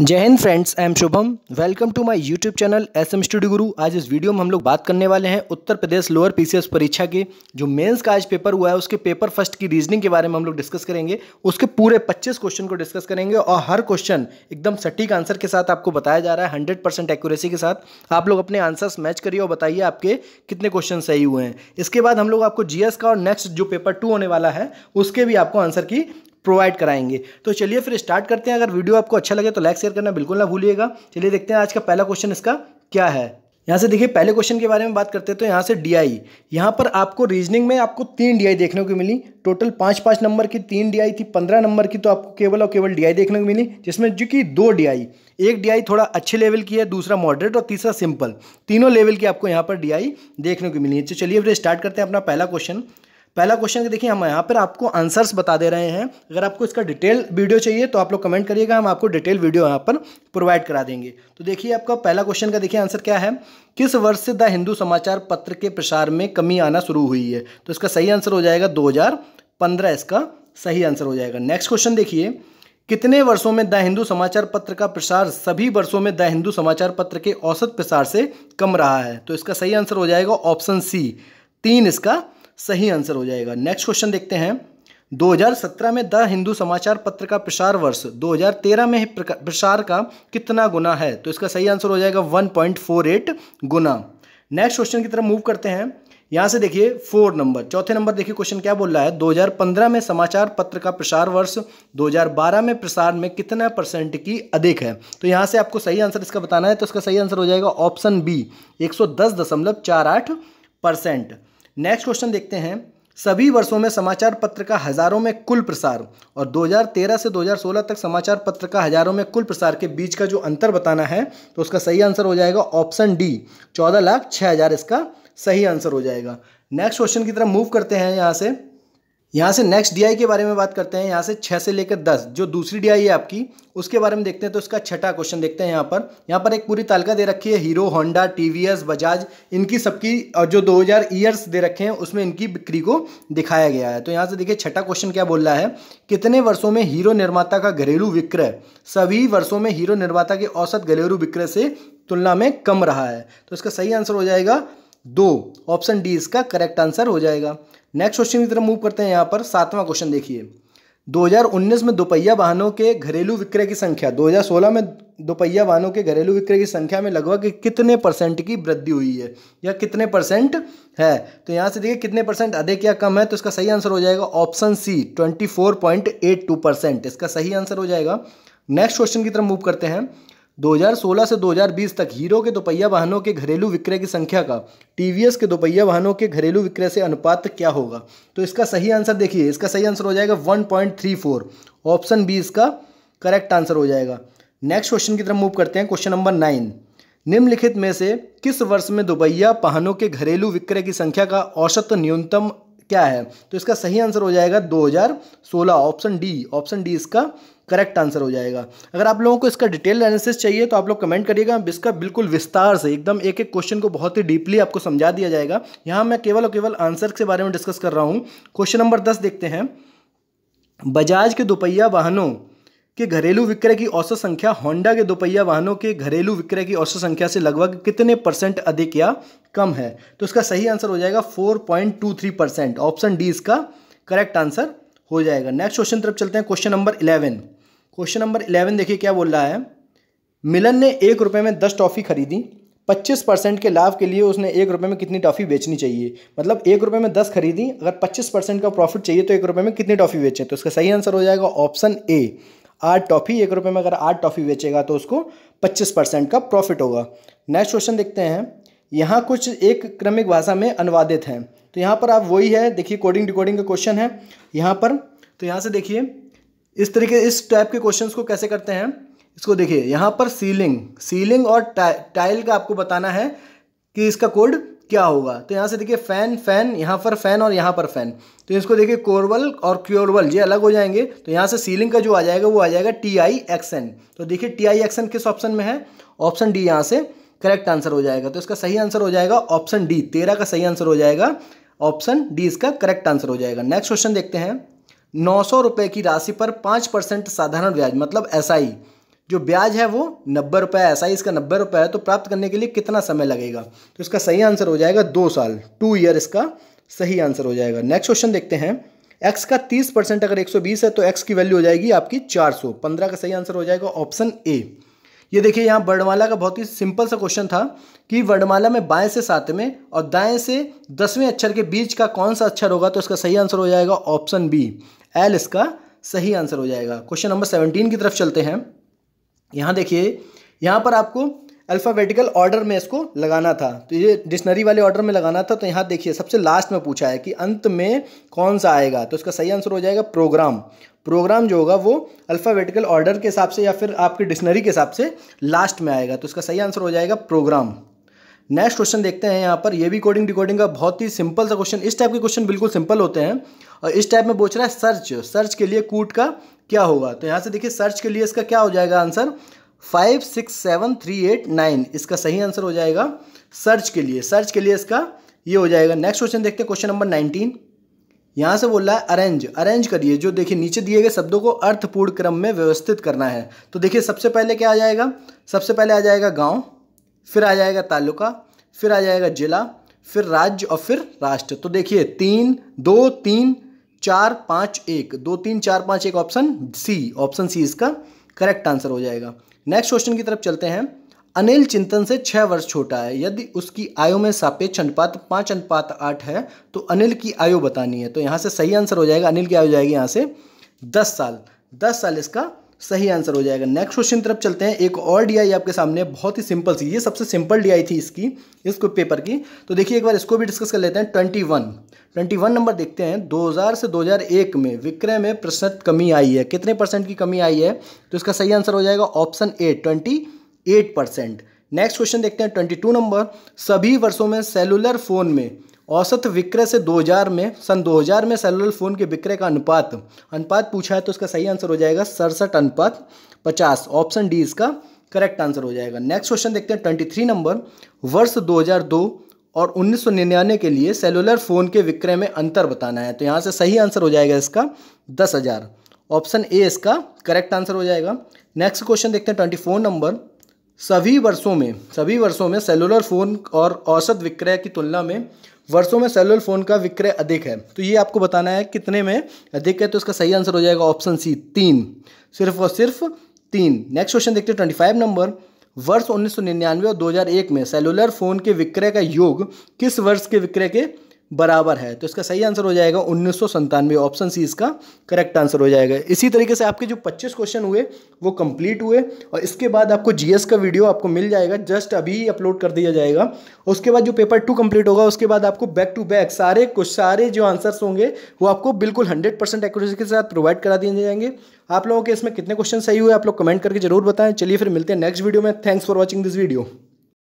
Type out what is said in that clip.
जय Hind friends I am Shubham welcome to my YouTube channel S M studio Guru आज इस video में हम लोग बात करने वाले हैं उत्तर प्रदेश लोअर पीसीएस परीक्षा के जो मेंस का आज पेपर हुआ है उसके पेपर फर्स्ट की रीजनिंग के बारे में हम लोग डिस्कस करेंगे उसके पूरे 25 क्वेश्चन को डिस्कस करेंगे और हर क्वेश्चन एकदम सटीक आंसर के साथ आपको बताया जा रहा है हंड्रेड परसेंट एक्यूरेसी के साथ आप लोग अपने आंसर्स मैच करिए और बताइए आपके कितने क्वेश्चन सही हुए हैं इसके बाद हम लोग आपको जीएस का और नेक्स्ट जो पेपर टू होने वाला है उसके भी आपको आंसर की प्रोवाइड कराएंगे तो चलिए फिर स्टार्ट करते हैं अगर वीडियो आपको अच्छा लगे तो लाइक शेयर करना बिल्कुल ना भूलिएगा चलिए देखते हैं आज का पहला क्वेश्चन इसका क्या है यहाँ से देखिए पहले क्वेश्चन के बारे में बात करते हैं तो यहाँ से डी आई यहाँ पर आपको रीजनिंग में आपको तीन डी आई देखने को मिली टोटल पाँच पाँच नंबर की तीन डी आई थी पंद्रह नंबर की तो आपको केवल और केवल डी आई देखने को मिली जिसमें जो कि दो डी आई एक डी आई थोड़ा अच्छे लेवल की है दूसरा मॉडरेट और तीसरा सिंपल तीनों लेवल की आपको यहाँ पर डी आई देखने को मिली है तो चलिए फिर स्टार्ट करते हैं अपना पहला क्वेश्चन पहला क्वेश्चन देखिए हम यहाँ पर आपको आंसर्स बता दे रहे हैं अगर आपको इसका डिटेल वीडियो चाहिए तो आप लोग कमेंट करिएगा हम आपको डिटेल वीडियो यहाँ पर प्रोवाइड करा देंगे तो देखिए आपका पहला क्वेश्चन का देखिए आंसर क्या है किस वर्ष से द हिंदू समाचार पत्र के प्रसार में कमी आना शुरू हुई है तो इसका सही आंसर हो जाएगा दो इसका सही आंसर हो जाएगा नेक्स्ट क्वेश्चन देखिए कितने वर्षों में द हिंदू समाचार पत्र का प्रसार सभी वर्षों में द हिंदू समाचार पत्र के औसत प्रसार से कम रहा है तो इसका सही आंसर हो जाएगा ऑप्शन सी तीन इसका सही आंसर हो जाएगा नेक्स्ट क्वेश्चन देखते हैं 2017 में द हिंदू समाचार पत्र का प्रसार वर्ष 2013 में प्रसार का कितना गुना है तो इसका सही आंसर हो जाएगा 1.48 गुना नेक्स्ट क्वेश्चन की तरफ मूव करते हैं यहाँ से देखिए फोर नंबर चौथे नंबर देखिए क्वेश्चन क्या बोल रहा है 2015 में समाचार पत्र का प्रसार वर्ष 2012 में प्रसार में कितना परसेंट की अधिक है तो यहाँ से आपको सही आंसर इसका बताना है तो इसका सही आंसर हो जाएगा ऑप्शन बी एक परसेंट नेक्स्ट क्वेश्चन देखते हैं सभी वर्षों में समाचार पत्र का हज़ारों में कुल प्रसार और 2013 से 2016 तक समाचार पत्र का हज़ारों में कुल प्रसार के बीच का जो अंतर बताना है तो उसका सही आंसर हो जाएगा ऑप्शन डी चौदह लाख छः हज़ार इसका सही आंसर हो जाएगा नेक्स्ट क्वेश्चन की तरफ मूव करते हैं यहाँ से यहाँ से नेक्स्ट डीआई के बारे में बात करते हैं यहाँ से छः से लेकर दस जो दूसरी डीआई है आपकी उसके बारे में देखते हैं तो उसका छठा क्वेश्चन देखते हैं यहाँ पर यहाँ पर एक पूरी तालिका दे रखी है हीरो होंडा टीवीएस बजाज इनकी सबकी और जो 2000 हज़ार ईयर्स दे रखे हैं उसमें इनकी बिक्री को दिखाया गया है तो यहाँ से देखिए छठा क्वेश्चन क्या बोल रहा है कितने वर्षों में हीरो निर्माता का घरेलू विक्रय सभी वर्षों में हीरो निर्माता के औसत घरेलू विक्रय से तुलना में कम रहा है तो इसका सही आंसर हो जाएगा दो ऑप्शन डी इसका करेक्ट आंसर हो जाएगा नेक्स्ट क्वेश्चन की तरफ मूव करते हैं यहाँ पर सातवां क्वेश्चन देखिए 2019 में दोपहिया वाहनों के घरेलू विक्रय की संख्या 2016 में दोपहिया वाहनों के घरेलू विक्रय की संख्या में लगभग कितने परसेंट की वृद्धि हुई है या कितने परसेंट है तो यहाँ से देखिए कितने परसेंट अधिक या कम है तो इसका सही आंसर हो जाएगा ऑप्शन सी 24.82 परसेंट इसका सही आंसर हो जाएगा नेक्स्ट क्वेश्चन की तरफ मूव करते हैं 2016 से 2020 तक हीरो के दोपहिया वाहनों के घरेलू विक्रय की संख्या का टीवीएस के दोपहिया वाहनों के घरेलू विक्रय से अनुपात क्या होगा तो इसका सही आंसर देखिए इसका सही आंसर हो जाएगा 1.34 ऑप्शन बी इसका करेक्ट आंसर हो जाएगा नेक्स्ट क्वेश्चन की तरफ मूव करते हैं क्वेश्चन नंबर नाइन निम्नलिखित में से किस वर्ष में दुबैया वाहनों के घरेलू विक्रय की संख्या का औसत न्यूनतम क्या है तो इसका सही आंसर हो जाएगा 2016 ऑप्शन डी ऑप्शन डी इसका करेक्ट आंसर हो जाएगा अगर आप लोगों को इसका डिटेल एनालिसिस चाहिए तो आप लोग कमेंट करिएगा इसका बिल्कुल विस्तार से एकदम एक एक क्वेश्चन को बहुत ही डीपली आपको समझा दिया जाएगा यहाँ मैं केवल और केवल आंसर के बारे में डिस्कस कर रहा हूँ क्वेश्चन नंबर दस देखते हैं बजाज के दोपहिया वाहनों के घरेलू विक्रय की औसत संख्या होंडा के दोपहिया वाहनों के घरेलू विक्रय की औसत संख्या से लगभग कितने परसेंट अधिक या कम है तो इसका सही आंसर हो जाएगा 4.23 परसेंट ऑप्शन डी इसका करेक्ट आंसर हो जाएगा नेक्स्ट क्वेश्चन तरफ चलते हैं question number eleven question number eleven देखिए क्या बोल रहा है मिलन ने एक रुपये में दस टॉफ़ी खरीदी पच्चीस परसेंट के लाभ के लिए उसने एक रुपये में कितनी टॉफ़ी बेचनी चाहिए मतलब एक रुपये में दस खरीदी अगर पच्चीस परसेंट का प्रॉफिट चाहिए तो एक रुपये में कितनी टॉफ़ी बेचें तो उसका सही आंसर हो जाएगा ऑप्शन ए आठ टॉफ़ी एक रुपये में अगर आठ टॉफ़ी बेचेगा तो उसको पच्चीस परसेंट का प्रॉफिट होगा नेक्स्ट क्वेश्चन देखते हैं यहाँ कुछ एक क्रमिक भाषा में अनुवादित हैं तो यहाँ पर आप वही है देखिए कोडिंग डिकोडिंग का क्वेश्चन है यहाँ पर तो यहाँ से देखिए इस तरीके इस टाइप के क्वेश्चंस को कैसे करते हैं इसको देखिए यहाँ पर सीलिंग सीलिंग और टा, टाइल का आपको बताना है कि इसका कोड क्या होगा तो यहाँ से देखिए फ़ैन फ़ैन यहाँ पर फ़ैन और यहाँ पर फ़ैन तो इसको देखिए कोरवल और क्योरवल ये अलग हो जाएंगे तो यहाँ से सीलिंग का जो आ जाएगा वो आ जाएगा टी आई एन तो देखिए टी आई एक्सएन किस ऑप्शन में है ऑप्शन डी यहाँ से करेक्ट आंसर हो जाएगा तो इसका सही आंसर हो जाएगा ऑप्शन डी तेरह का सही आंसर हो जाएगा ऑप्शन डी इसका करेक्ट आंसर हो जाएगा नेक्स्ट क्वेश्चन देखते हैं नौ सौ रुपये की राशि पर पाँच परसेंट साधारण ब्याज मतलब एस जो ब्याज है वो नब्बे रुपये एस आई इसका नब्बे रुपये है तो प्राप्त करने के लिए कितना समय लगेगा तो इसका सही आंसर हो जाएगा दो साल टू ईयर इसका सही आंसर हो जाएगा नेक्स्ट क्वेश्चन देखते हैं एक्स का तीस परसेंट अगर एक सौ बीस है तो एक्स की वैल्यू हो जाएगी आपकी चार सौ पंद्रह का सही आंसर हो जाएगा ऑप्शन ए ये देखिए यहाँ वर्णमाला का बहुत ही सिंपल सा क्वेश्चन था कि वर्णमाला में बाएं से सातवें और दाएं से दसवें अक्षर के बीच का कौन सा अक्षर होगा तो इसका सही आंसर हो जाएगा ऑप्शन बी एल इसका सही आंसर हो जाएगा क्वेश्चन नंबर सेवनटीन की तरफ चलते हैं यहाँ देखिए यहाँ पर आपको अल्फ़ावेटिकल ऑर्डर में इसको लगाना था तो ये डिक्शनरी वाले ऑर्डर में लगाना था तो यहाँ देखिए सबसे लास्ट में पूछा है कि अंत में कौन सा आएगा तो इसका सही आंसर हो जाएगा प्रोग्राम प्रोग्राम जो होगा वो अल्फ़ावेटिकल ऑर्डर के हिसाब से या फिर आपके डिक्शनरी के हिसाब से लास्ट में आएगा तो इसका सही आंसर हो जाएगा प्रोग्राम नेक्स्ट क्वेश्चन देखते हैं यहाँ पर ये भी कोडिंग डिकोडिंग का बहुत ही सिंपल सा क्वेश्चन इस टाइप के क्वेश्चन बिल्कुल सिंपल होते हैं और इस टाइप में पूछ रहा है सर्च सर्च के लिए कूट का क्या होगा तो यहाँ से देखिए सर्च के लिए इसका क्या हो जाएगा answer five six seven three eight nine इसका सही आंसर हो जाएगा सर्च के लिए सर्च के लिए इसका ये हो जाएगा नेक्स्ट क्वेश्चन देखते हैं क्वेश्चन नंबर नाइनटीन यहाँ से बोल रहा है अरेंज अरेंज करिए जो देखिए नीचे दिए गए शब्दों को अर्थपूर्ण क्रम में व्यवस्थित करना है तो देखिए सबसे पहले क्या आ जाएगा सबसे पहले आ जाएगा गाँव फिर आ जाएगा तालुका फिर आ जाएगा जिला फिर राज्य और फिर राष्ट्र तो देखिए तीन दो तीन चार पाँच एक दो तीन चार पाँच एक ऑप्शन सी ऑप्शन सी इसका करेक्ट आंसर हो जाएगा नेक्स्ट क्वेश्चन की तरफ चलते हैं अनिल चिंतन से छः वर्ष छोटा है यदि उसकी आयु में सापेक्ष अनुपात पाँच अनुपात आठ है तो अनिल की आयु बतानी है तो यहाँ से सही आंसर हो जाएगा अनिल की आयु जाएगी यहाँ से दस साल दस साल इसका सही आंसर हो जाएगा नेक्स्ट क्वेश्चन तरफ चलते हैं एक और डीआई आपके सामने बहुत ही सिंपल सी ये सबसे सिंपल डीआई थी इसकी इस पेपर की तो देखिए एक बार इसको भी डिस्कस कर लेते हैं twenty one twenty one number देखते हैं 2000 से 2001 में विक्रय में प्रतिशत कमी आई है कितने परसेंट की कमी आई है तो इसका सही आंसर हो जाएगा option A twenty eight percent next question देखते हैं ट्वेंटी टू नंबर सभी वर्षों में सेलुलर फ़ोन में औसत विक्रय से 2000 में सन 2000 में सेलुलर फ़ोन के विक्रय का अनुपात अनुपात पूछा है तो इसका सही आंसर हो जाएगा सड़सठ अनुपात पचास ऑप्शन डी इसका करेक्ट आंसर हो जाएगा नेक्स्ट क्वेश्चन देखते हैं ट्वेंटी थ्री नंबर वर्ष 2002 और 1999 के लिए सेलुलर फ़ोन के विक्रय में अंतर बताना है तो यहाँ से सही आंसर हो जाएगा इसका दस हज़ार ऑप्शन ए इसका करेक्ट आंसर हो जाएगा नेक्स्ट क्वेश्चन देखते हैं ट्वेंटी फोर नंबर सभी वर्षों में सभी वर्षों में सेलुलर फ़ोन और औसत विक्रय की तुलना में वर्षों में सेलुलर फ़ोन का विक्रय अधिक है तो ये आपको बताना है कितने में अधिक है तो इसका सही आंसर हो जाएगा ऑप्शन सी तीन सिर्फ और सिर्फ तीन नेक्स्ट क्वेश्चन देखते हैं ट्वेंटी फाइव नंबर वर्ष उन्नीस सौ निन्यानवे और दो हज़ार एक में सेलुलर फ़ोन के विक्रय का योग किस वर्ष के विक्रय के बराबर है तो इसका सही आंसर हो जाएगा उन्नीस ऑप्शन सी इसका करेक्ट आंसर हो जाएगा इसी तरीके से आपके जो 25 क्वेश्चन हुए वो कंप्लीट हुए और इसके बाद आपको जीएस का वीडियो आपको मिल जाएगा जस्ट अभी अपलोड कर दिया जाएगा उसके बाद जो पेपर टू कंप्लीट होगा उसके बाद आपको बैक टू बैक सारे कुछ सारे जो आंसर्स होंगे वो आपको बिल्कुल हंड्रेड परसेंट के साथ प्रोवाइड करा दिए जाएंगे आप लोगों के इसमें कितने क्वेश्चन सही हुए आप लोग कमेंट करके जरूर बताएं चलिए फिर मिलते हैं नेक्स्ट वीडियो में thanks for watching this video